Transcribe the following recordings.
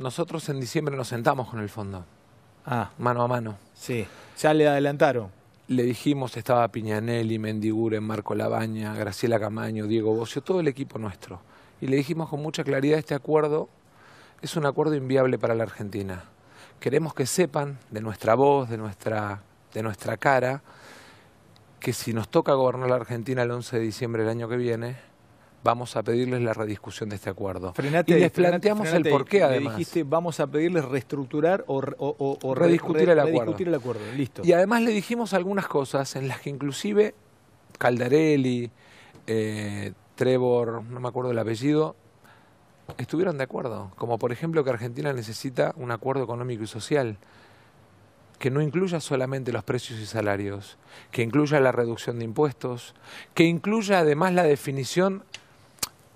Nosotros en diciembre nos sentamos con el fondo. Ah. Mano a mano. Sí. Ya le adelantaron. Le dijimos, estaba Piñanelli, Mendiguren, Marco Labaña, Graciela Camaño, Diego Bocio, todo el equipo nuestro. Y le dijimos con mucha claridad, este acuerdo es un acuerdo inviable para la Argentina. Queremos que sepan de nuestra voz, de nuestra, de nuestra cara, que si nos toca gobernar la Argentina el 11 de diciembre del año que viene, vamos a pedirles la rediscusión de este acuerdo. Frenate, y les planteamos el porqué, además. dijiste, vamos a pedirles reestructurar o, rediscutir, el acuerdo. rediscutir el acuerdo. Listo. Y además le dijimos algunas cosas en las que inclusive Caldarelli, eh, Trevor, no me acuerdo el apellido, estuvieron de acuerdo. Como por ejemplo que Argentina necesita un acuerdo económico y social que no incluya solamente los precios y salarios, que incluya la reducción de impuestos, que incluya además la definición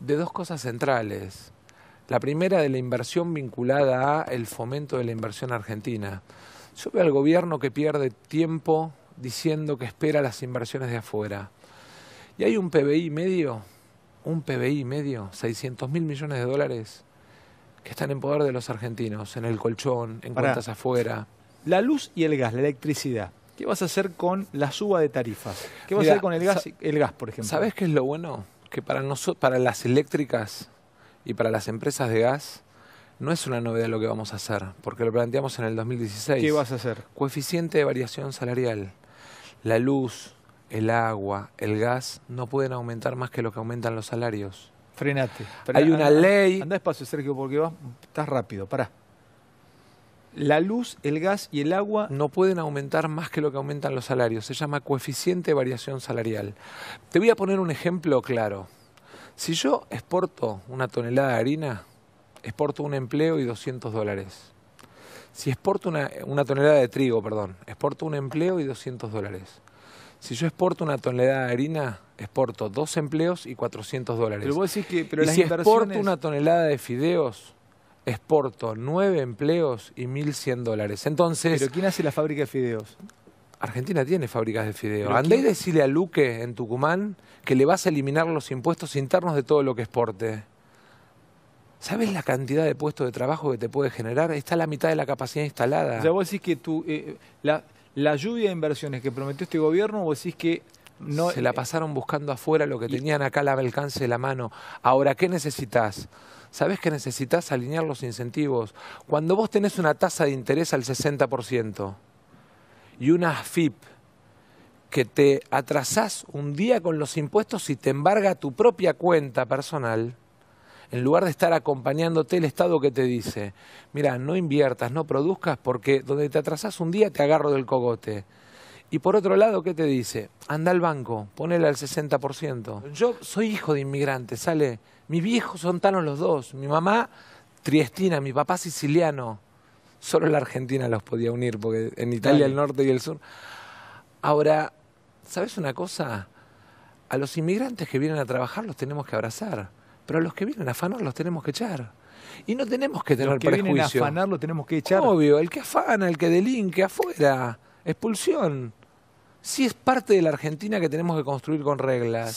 de dos cosas centrales. La primera de la inversión vinculada a el fomento de la inversión argentina. Yo veo al gobierno que pierde tiempo diciendo que espera las inversiones de afuera. Y hay un PBI medio, un PBI medio, 600 mil millones de dólares que están en poder de los argentinos, en el colchón, en cuentas afuera. La luz y el gas, la electricidad. ¿Qué vas a hacer con la suba de tarifas? ¿Qué vas a hacer con el gas, el gas, por ejemplo? ¿Sabes qué es lo bueno? que para, para las eléctricas y para las empresas de gas no es una novedad lo que vamos a hacer, porque lo planteamos en el 2016. ¿Qué vas a hacer? Coeficiente de variación salarial. La luz, el agua, el gas no pueden aumentar más que lo que aumentan los salarios. Frenate. Hay una ley. Anda espacio Sergio, porque vas, estás rápido. Pará la luz, el gas y el agua no pueden aumentar más que lo que aumentan los salarios. Se llama coeficiente de variación salarial. Te voy a poner un ejemplo claro. Si yo exporto una tonelada de harina, exporto un empleo y 200 dólares. Si exporto una, tonelada de trigo, perdón, exporto un empleo y 200 dólares. Si yo exporto una tonelada de harina, exporto dos empleos y 400 dólares. Pero vos decís que si exporto una tonelada de fideos, exporto nueve empleos y 1.100 dólares. Entonces... ¿Pero quién hace la fábrica de fideos? Argentina tiene fábricas de fideos. Andá y decirle a Luque en Tucumán que le vas a eliminar los impuestos internos de todo lo que exporte. ¿Sabes la cantidad de puestos de trabajo que te puede generar? Está la mitad de la capacidad instalada. O sea, vos decís que tu, eh, la, la, lluvia de inversiones que prometió este gobierno, vos decís que se la eh, pasaron buscando afuera lo que tenían acá al alcance de la mano. Ahora, ¿qué necesitas? sabes que necesitas alinear los incentivos? Cuando vos tenés una tasa de interés al 60% y una FIP que te atrasás un día con los impuestos y te embarga tu propia cuenta personal, en lugar de estar acompañándote el Estado que te dice, mira, no inviertas, no produzcas, porque donde te atrasás un día te agarro del cogote. Y por otro lado, ¿qué te dice? Anda al banco, ponele al 60%. Yo soy hijo de inmigrantes, sale. Mis viejos son tanos los dos. Mi mamá triestina, mi papá siciliano. Solo la Argentina los podía unir, porque en Italia el norte y el sur. Ahora, ¿sabes una cosa? A los inmigrantes que vienen a trabajar los tenemos que abrazar, pero a los que vienen a afanar los tenemos que echar. Y no tenemos que tener los que Vienen a afanar lo tenemos que echar. Obvio, el que afana, el que delinque, afuera, expulsión sí es parte de la Argentina que tenemos que construir con reglas.